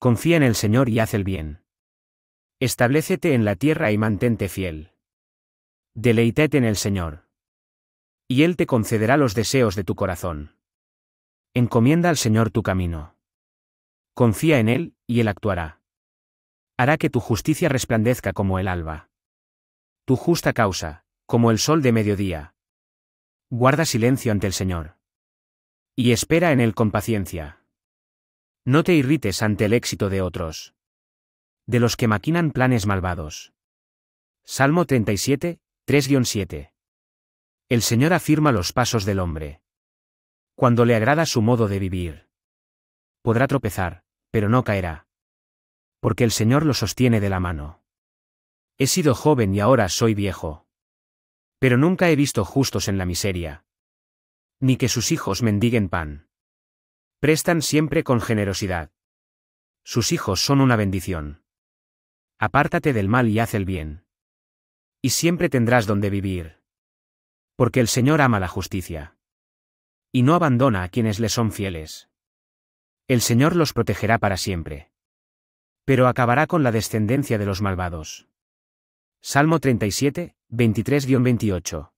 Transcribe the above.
Confía en el Señor y haz el bien. Establecete en la tierra y mantente fiel. Deleítate en el Señor. Y Él te concederá los deseos de tu corazón. Encomienda al Señor tu camino. Confía en Él, y Él actuará. Hará que tu justicia resplandezca como el alba. Tu justa causa, como el sol de mediodía. Guarda silencio ante el Señor. Y espera en Él con paciencia. No te irrites ante el éxito de otros. De los que maquinan planes malvados. Salmo 37, 3-7. El Señor afirma los pasos del hombre. Cuando le agrada su modo de vivir. Podrá tropezar, pero no caerá. Porque el Señor lo sostiene de la mano. He sido joven y ahora soy viejo. Pero nunca he visto justos en la miseria. Ni que sus hijos mendiguen pan. Prestan siempre con generosidad. Sus hijos son una bendición. Apártate del mal y haz el bien. Y siempre tendrás donde vivir. Porque el Señor ama la justicia. Y no abandona a quienes le son fieles. El Señor los protegerá para siempre. Pero acabará con la descendencia de los malvados. Salmo 37, 23-28.